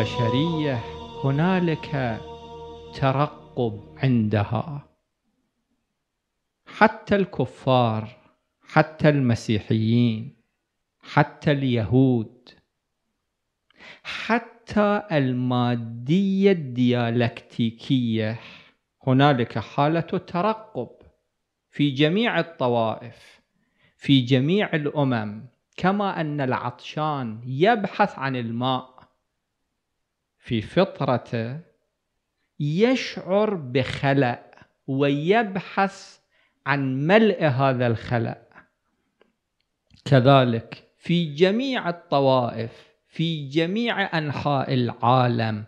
البشريه هنالك ترقب عندها حتى الكفار حتى المسيحيين حتى اليهود حتى الماديه الديالكتيكيه هنالك حاله ترقب في جميع الطوائف في جميع الامم كما ان العطشان يبحث عن الماء في فطرته يشعر بخلأ ويبحث عن ملء هذا الخلأ كذلك في جميع الطوائف في جميع أنحاء العالم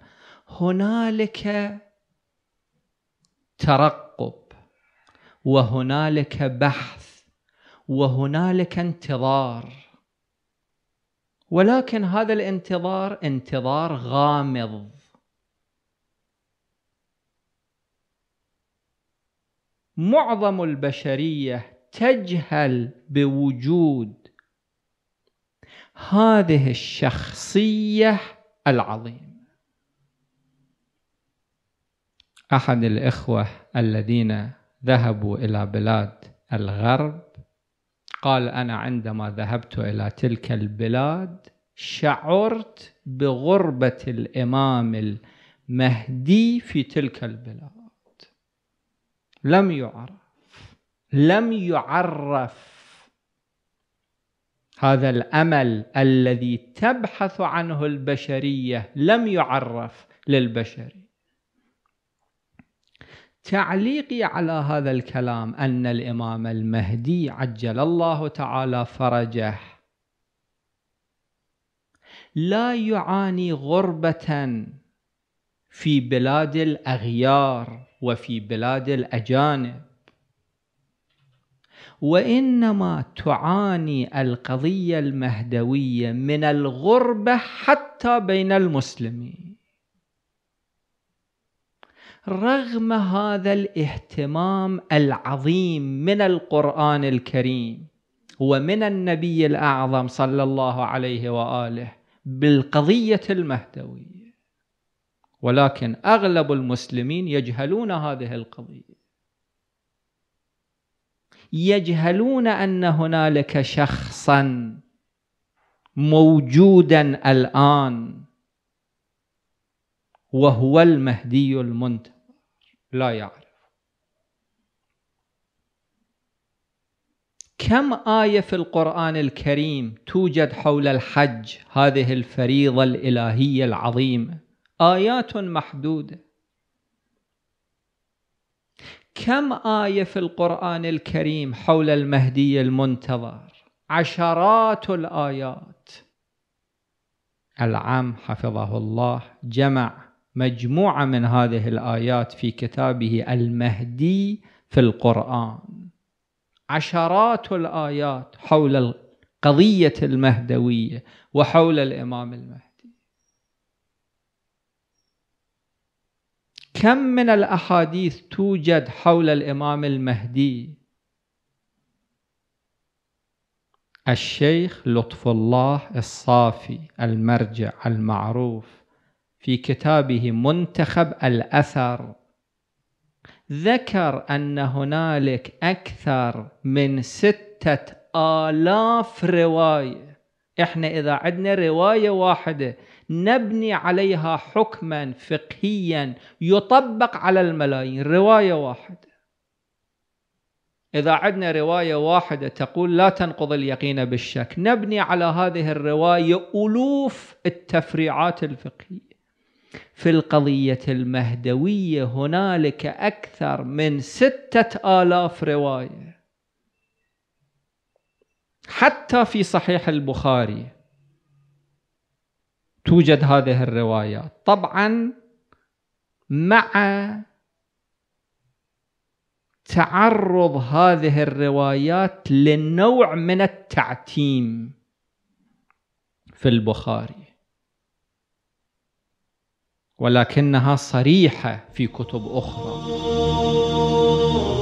هنالك ترقب وهنالك بحث وهنالك انتظار ولكن هذا الانتظار انتظار غامض معظم البشريه تجهل بوجود هذه الشخصيه العظيمه احد الاخوه الذين ذهبوا الى بلاد الغرب قال أنا عندما ذهبت إلى تلك البلاد شعرت بغربة الإمام المهدي في تلك البلاد لم يعرف لم يعرف هذا الامل الذي تبحث عنه البشريه لم يعرف للبشريه تعليقي على هذا الكلام أن الإمام المهدي عجل الله تعالى فرجه لا يعاني غربة في بلاد الأغيار وفي بلاد الأجانب وإنما تعاني القضية المهدوية من الغربة حتى بين المسلمين رغم هذا الاهتمام العظيم من القرآن الكريم ومن النبي الأعظم صلى الله عليه وآله بالقضية المهدوية ولكن أغلب المسلمين يجهلون هذه القضية يجهلون أن هنالك شخصا موجودا الآن وهو المهدي المنتظر لا يعرف كم آية في القرآن الكريم توجد حول الحج هذه الفريضة الإلهية العظيمة آيات محدودة كم آية في القرآن الكريم حول المهدي المنتظر عشرات الآيات العام حفظه الله جمع مجموعة من هذه الآيات في كتابه المهدي في القرآن عشرات الآيات حول قضية المهدوية وحول الإمام المهدي كم من الأحاديث توجد حول الإمام المهدي الشيخ لطف الله الصافي المرجع المعروف في كتابه منتخب الأثر ذكر أن هنالك أكثر من ستة آلاف رواية إحنا إذا عندنا رواية واحدة نبني عليها حكما فقهيا يطبق على الملايين رواية واحدة إذا عندنا رواية واحدة تقول لا تنقض اليقين بالشك نبني على هذه الرواية ألوف التفريعات الفقهية في القضية المهدوية هنالك أكثر من ستة آلاف رواية حتى في صحيح البخاري توجد هذه الروايات طبعا مع تعرض هذه الروايات للنوع من التعتيم في البخاري ولكنها صريحه في كتب اخرى